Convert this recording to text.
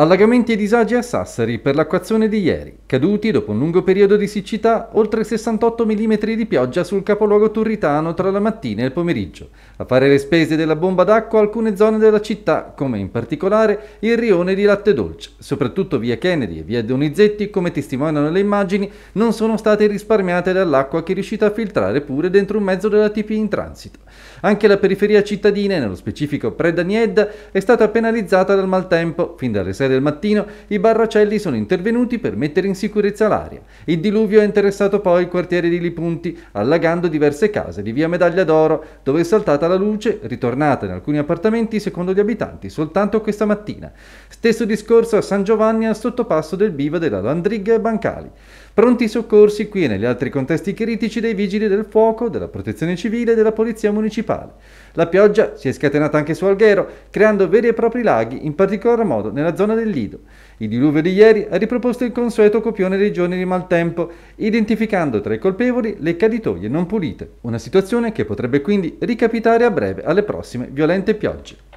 Allagamenti e disagi a Sassari per l'acquazione di ieri, caduti dopo un lungo periodo di siccità oltre 68 mm di pioggia sul capoluogo turritano tra la mattina e il pomeriggio. A fare le spese della bomba d'acqua alcune zone della città, come in particolare il rione di latte dolce. Soprattutto via Kennedy e via Donizetti, come testimoniano le immagini, non sono state risparmiate dall'acqua che è riuscita a filtrare pure dentro un mezzo della TP in transito. Anche la periferia cittadina, nello specifico Predaniedda, è stata penalizzata dal maltempo, fin dalle 6 del mattino, i barracelli sono intervenuti per mettere in sicurezza l'aria. Il diluvio ha interessato poi il quartiere di Lipunti, allagando diverse case di via Medaglia d'Oro, dove è saltata la luce, ritornata in alcuni appartamenti secondo gli abitanti soltanto questa mattina. Stesso discorso a San Giovanni al sottopasso del Biva della Landrigga e Bancali. Pronti i soccorsi qui e negli altri contesti critici dei vigili del fuoco, della protezione civile e della polizia municipale. La pioggia si è scatenata anche su Alghero, creando veri e propri laghi, in particolar modo nella zona del del Lido. Il diluvio di ieri ha riproposto il consueto copione dei giorni di maltempo, identificando tra i colpevoli le caditoie non pulite, una situazione che potrebbe quindi ricapitare a breve alle prossime violente piogge.